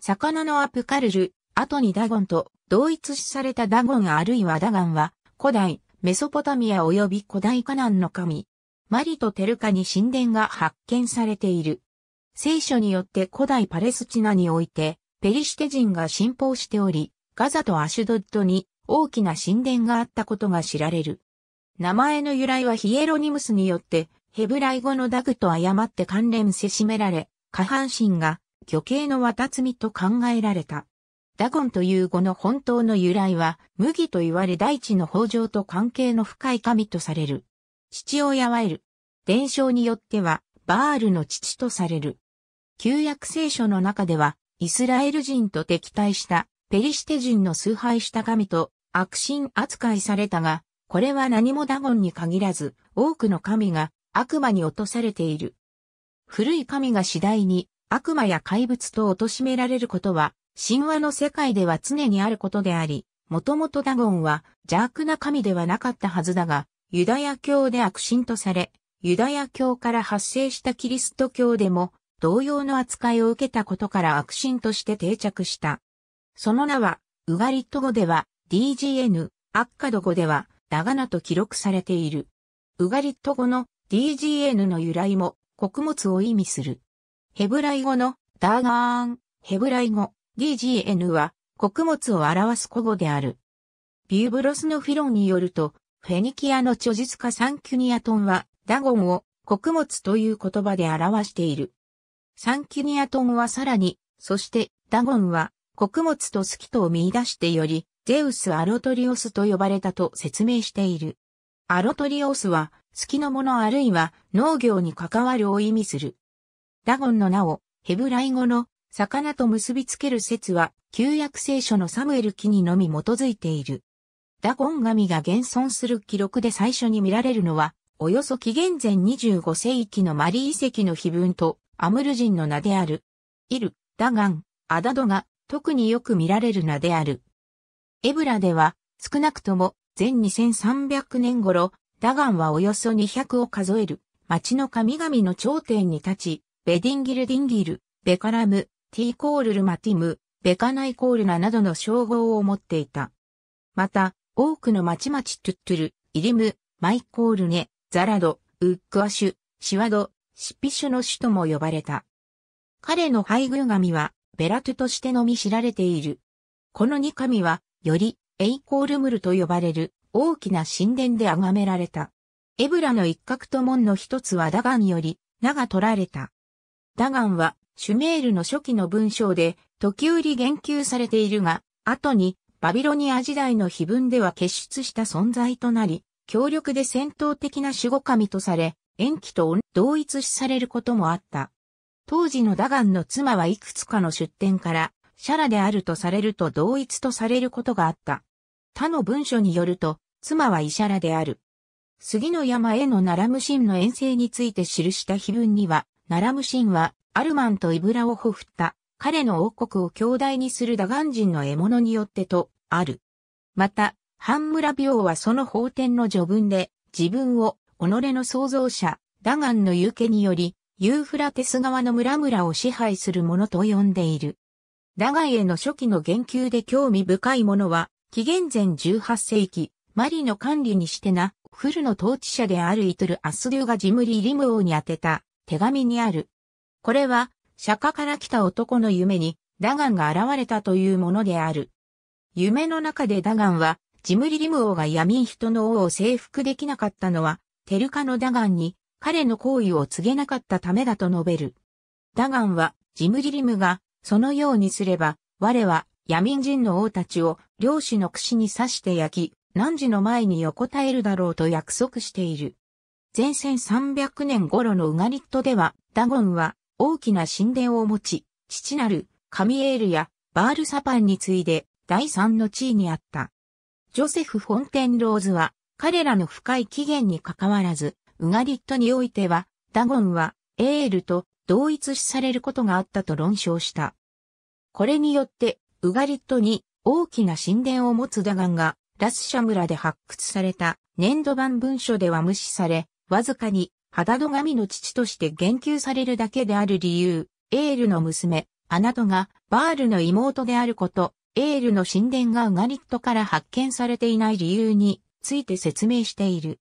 魚のアプカルル、後にダゴンと同一視されたダゴンあるいはダガンは、古代、メソポタミア及び古代カナンの神、マリとテルカに神殿が発見されている。聖書によって古代パレスチナにおいて、ペリシテ人が信奉しており、ガザとアシュドッドに大きな神殿があったことが知られる。名前の由来はヒエロニムスによって、ヘブライ語のダグと誤って関連せしめられ、下半身が魚形の綿摘みと考えられた。ダゴンという語の本当の由来は、麦と言われ大地の豊穣と関係の深い神とされる。父親はエル。伝承によっては、バールの父とされる。旧約聖書の中では、イスラエル人と敵対したペリシテ人の崇拝した神と悪神扱いされたが、これは何もダゴンに限らず、多くの神が悪魔に落とされている。古い神が次第に悪魔や怪物と貶められることは、神話の世界では常にあることであり、もともとダゴンは邪悪な神ではなかったはずだが、ユダヤ教で悪神とされ、ユダヤ教から発生したキリスト教でも同様の扱いを受けたことから悪神として定着した。その名は、ウガリット語では DGN、アッカド語ではダガナと記録されている。ウガリット語の DGN の由来も穀物を意味する。ヘブライ語のダーガーン、ヘブライ語 DGN は穀物を表す古語である。ビューブロスのフィロンによると、フェニキアの著述家サンキュニアトンはダゴンを穀物という言葉で表している。サンキュニアトンはさらに、そしてダゴンは穀物とスキトを見出してより、ゼウス・アロトリオスと呼ばれたと説明している。アロトリオスは、好きのものあるいは農業に関わるを意味する。ダゴンの名をヘブライ語の魚と結びつける説は旧約聖書のサムエル記にのみ基づいている。ダゴン神が現存する記録で最初に見られるのは、およそ紀元前25世紀のマリ遺跡の碑文とアムル人の名である。イル、ダガン、アダドが特によく見られる名である。エブラでは少なくとも前2300年頃、ダガンはおよそ200を数える町の神々の頂点に立ち、ベディンギルディンギル、ベカラム、ティーコールルマティム、ベカナイコールナなどの称号を持っていた。また、多くの町々トゥットゥル、イリム、マイコールネ、ザラド、ウックアシュ、シワド、シピシュの種とも呼ばれた。彼の配偶神は、ベラトゥとしてのみ知られている。この二神は、より、エイコールムルと呼ばれる、大きな神殿で崇められた。エブラの一角と門の一つはダガンより、名が取られた。ダガンは、シュメールの初期の文章で、時折言及されているが、後に、バビロニア時代の碑文では結出した存在となり、強力で戦闘的な守護神とされ、延期と同一視されることもあった。当時のダガンの妻はいくつかの出典から、シャラであるとされると同一とされることがあった。他の文書によると、妻はイシャラである。杉の山へのナラムシンの遠征について記した碑文には、ナラムシンは、アルマンとイブラをほふった、彼の王国を兄弟にするダガン人の獲物によってと、ある。また、ハンムラ病はその法典の序文で、自分を、己の創造者、ダガンの行けにより、ユーフラテス側の村々を支配するものと呼んでいる。ダガンへの初期の言及で興味深いものは、紀元前18世紀、マリの管理にしてな、フルの統治者であるイトル・アスデュがジムリ・リム王に宛てた、手紙にある。これは、釈迦から来た男の夢に、ダガンが現れたというものである。夢の中でダガンは、ジムリリム王が闇人の王を征服できなかったのは、テルカのダガンに、彼の行為を告げなかったためだと述べる。ダガンは、ジムリリムが、そのようにすれば、我は、闇人の王たちを、漁師の櫛に刺して焼き、何時の前に横たえるだろうと約束している。前線300年頃のウガリットでは、ダゴンは大きな神殿を持ち、父なるカミエールやバールサパンに次いで第三の地位にあった。ジョセフ・フォンテンローズは彼らの深い起源にかかわらず、ウガリットにおいては、ダゴンはエールと同一視されることがあったと論証した。これによって、ウガリットに大きな神殿を持つダガンが、ラスシャ村で発掘された粘土板文書では無視され、わずかに、肌戸神の父として言及されるだけである理由、エールの娘、アナドが、バールの妹であること、エールの神殿がウガリットから発見されていない理由について説明している。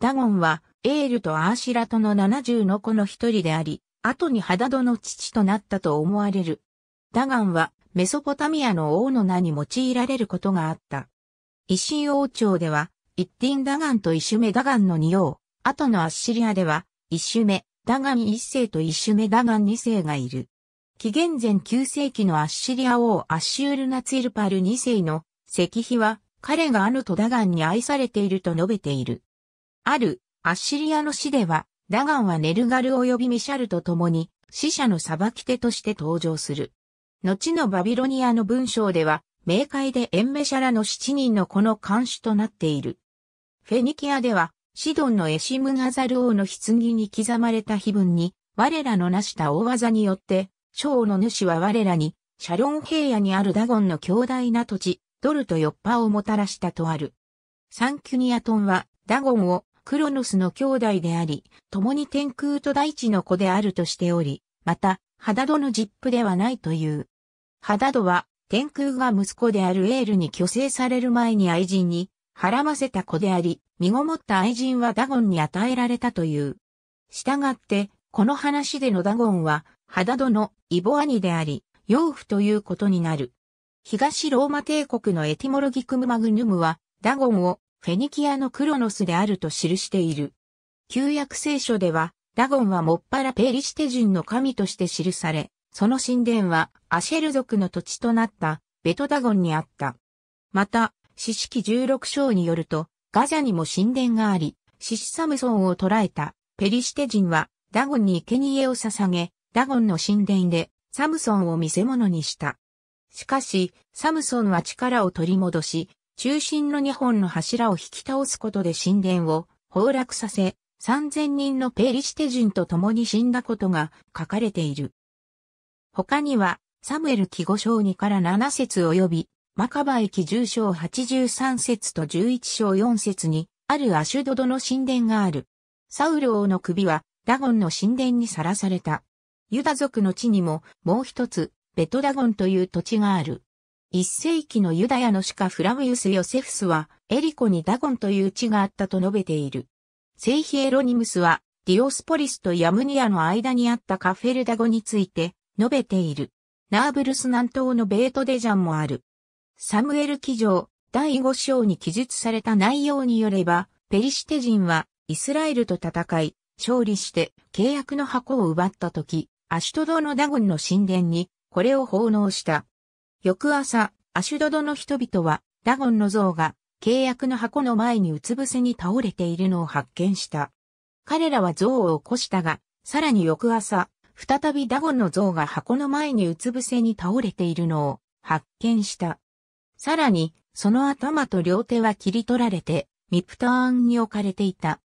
ダゴンは、エールとアーシラトの70の子の一人であり、後にハダドの父となったと思われる。ダガンは、メソポタミアの王の名に用いられることがあった。維新王朝では、一ンダガンとイシュメダガンの二王、後のアッシリアでは、一種目、ダガン一世と一種目ダガン二世がいる。紀元前9世紀のアッシリア王アッシュールナツィルパル二世の石碑は彼がアヌとダガンに愛されていると述べている。あるアッシリアの詩ではダガンはネルガル及びミシャルと共に死者の裁き手として登場する。後のバビロニアの文章では冥界でエンメシャラの七人のこの監視となっている。フェニキアではシドンのエシムガザル王の棺に刻まれた碑文に、我らの成した大技によって、蝶の主は我らに、シャロン平野にあるダゴンの強大な土地、ドルとヨッパをもたらしたとある。サンキュニアトンは、ダゴンを、クロノスの兄弟であり、共に天空と大地の子であるとしており、また、ハダドのジップではないという。ハダドは、天空が息子であるエールに虚勢される前に愛人に、孕ませた子であり、身ごもった愛人はダゴンに与えられたという。従って、この話でのダゴンは、ハダドのイボアニであり、養父ということになる。東ローマ帝国のエティモロギクムマグヌムは、ダゴンをフェニキアのクロノスであると記している。旧約聖書では、ダゴンはもっぱらペリシテ人の神として記され、その神殿はアシェル族の土地となったベトダゴンにあった。また、四式16章によると、ガザにも神殿があり、獅子サムソンを捕らえたペリシテ人はダゴンに生贄を捧げ、ダゴンの神殿でサムソンを見せ物にした。しかし、サムソンは力を取り戻し、中心の2本の柱を引き倒すことで神殿を崩落させ、3000人のペリシテ人と共に死んだことが書かれている。他には、サムエル記5章2から7節及び、マカバ駅10章83節と11章4節に、あるアシュドドの神殿がある。サウル王の首は、ダゴンの神殿にさらされた。ユダ族の地にも、もう一つ、ベトダゴンという土地がある。一世紀のユダヤの鹿フラウィウス・ヨセフスは、エリコにダゴンという地があったと述べている。セイヒエロニムスは、ディオスポリスとヤムニアの間にあったカフェルダゴについて、述べている。ナーブルス南東のベートデジャンもある。サムエル記上第5章に記述された内容によれば、ペリシテ人はイスラエルと戦い、勝利して契約の箱を奪った時、アシュトドのダゴンの神殿にこれを奉納した。翌朝、アシュドドの人々はダゴンの像が契約の箱の前にうつ伏せに倒れているのを発見した。彼らは像を起こしたが、さらに翌朝、再びダゴンの像が箱の前にうつ伏せに倒れているのを発見した。さらに、その頭と両手は切り取られて、ミプターンに置かれていた。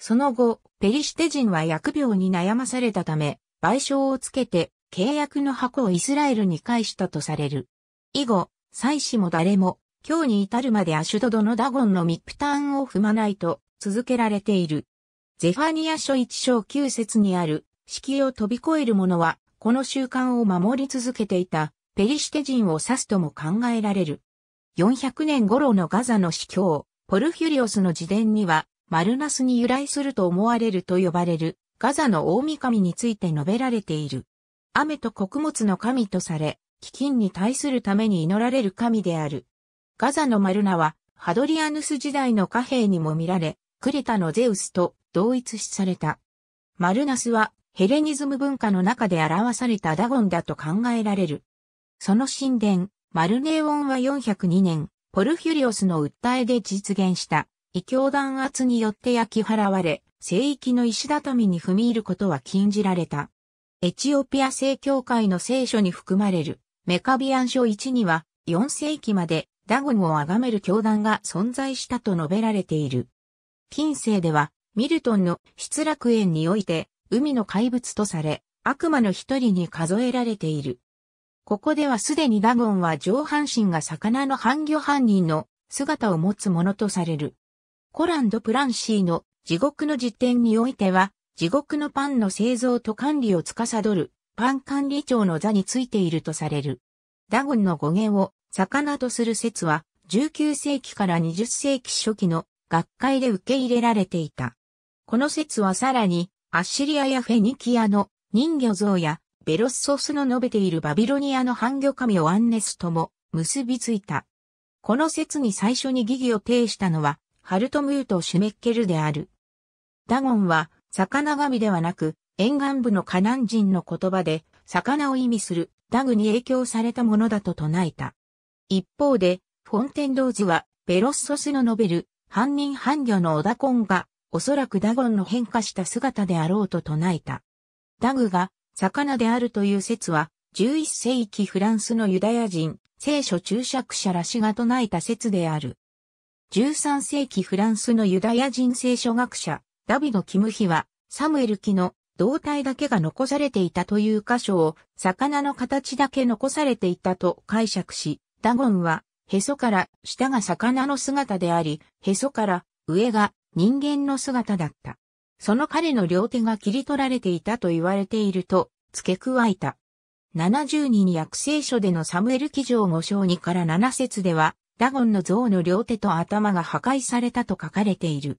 その後、ペリシテ人は薬病に悩まされたため、賠償をつけて、契約の箱をイスラエルに返したとされる。以後、祭司も誰も、今日に至るまでアシュドドのダゴンのミプターンを踏まないと、続けられている。ゼファニア書一章九節にある、式を飛び越える者は、この習慣を守り続けていた、ペリシテ人を指すとも考えられる。400年頃のガザの司教、ポルフュリオスの自伝には、マルナスに由来すると思われると呼ばれる、ガザの大神について述べられている。雨と穀物の神とされ、飢饉に対するために祈られる神である。ガザのマルナは、ハドリアヌス時代の貨幣にも見られ、クレタのゼウスと同一視された。マルナスは、ヘレニズム文化の中で表されたダゴンだと考えられる。その神殿、マルネーオンは402年、ポルフュリオスの訴えで実現した、異教弾圧によって焼き払われ、聖域の石畳に踏み入ることは禁じられた。エチオピア正教会の聖書に含まれる、メカビアン書1には、4世紀までダゴンを崇める教団が存在したと述べられている。近世では、ミルトンの失楽園において、海の怪物とされ、悪魔の一人に数えられている。ここではすでにダゴンは上半身が魚の半魚半人の姿を持つものとされる。コランド・プランシーの地獄の実典においては、地獄のパンの製造と管理を司るパン管理庁の座についているとされる。ダゴンの語源を魚とする説は19世紀から20世紀初期の学会で受け入れられていた。この説はさらにアッシリアやフェニキアの人魚像やベロッソスの述べているバビロニアのギ魚神をアンネスとも結びついた。この説に最初に疑義を呈したのは、ハルトムート・シュメッケルである。ダゴンは、魚神ではなく、沿岸部のカナン人の言葉で、魚を意味するダグに影響されたものだと唱えた。一方で、フォンテンドーズは、ベロッソスの述べる、犯人ギ魚のオダコンが、おそらくダゴンの変化した姿であろうと唱えた。ダグが魚であるという説は、11世紀フランスのユダヤ人、聖書注釈者らしが唱えた説である。13世紀フランスのユダヤ人聖書学者、ダビド・キムヒは、サムエル記の胴体だけが残されていたという箇所を、魚の形だけ残されていたと解釈し、ダゴンは、へそから下が魚の姿であり、へそから上が人間の姿だった。その彼の両手が切り取られていたと言われていると付け加えた。72に訳聖書でのサムエル記上5章2から7節では、ダゴンの像の両手と頭が破壊されたと書かれている。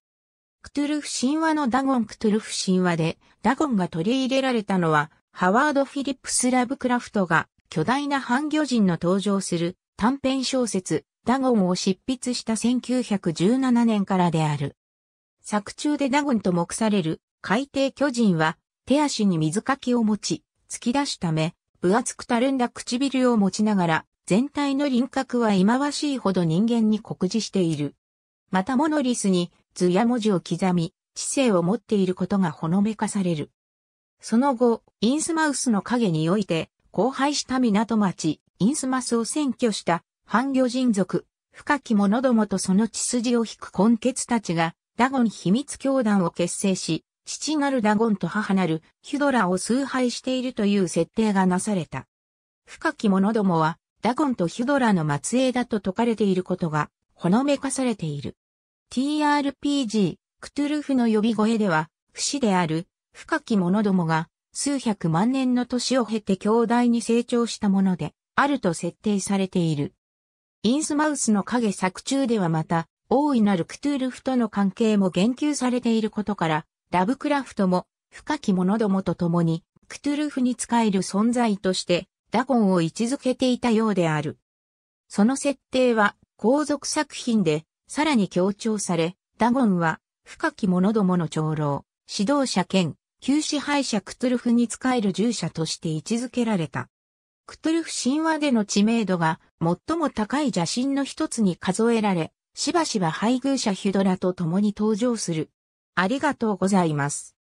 クトゥルフ神話のダゴンクトゥルフ神話で、ダゴンが取り入れられたのは、ハワード・フィリップス・ラブクラフトが巨大な半魚人の登場する短編小説、ダゴンを執筆した1917年からである。作中でダゴンと目される海底巨人は手足に水かきを持ち、突き出すため分厚くたるんだ唇を持ちながら、全体の輪郭は忌まわしいほど人間に酷似している。またモノリスに図や文字を刻み、知性を持っていることがほのめかされる。その後、インスマウスの影において、荒廃した港町、インスマスを占拠した、反魚人族、深き者どもとその血筋を引く根血たちが、ダゴン秘密教団を結成し、父なるダゴンと母なるヒュドラを崇拝しているという設定がなされた。深き者どもは、ダゴンとヒュドラの末裔だと説かれていることが、ほのめかされている。TRPG、クトゥルフの呼び声では、不死である、深き者どもが、数百万年の年を経て強大に成長したもので、あると設定されている。インスマウスの影作中ではまた、大いなるクトゥルフとの関係も言及されていることから、ラブクラフトも深き者どもと共に、クトゥルフに仕える存在として、ダゴンを位置づけていたようである。その設定は、後続作品で、さらに強調され、ダゴンは、深き者どもの長老、指導者兼、旧支配者クトゥルフに仕える従者として位置づけられた。クトゥルフ神話での知名度が最も高い邪神の一つに数えられ、しばしば配偶者ヒュドラと共に登場する。ありがとうございます。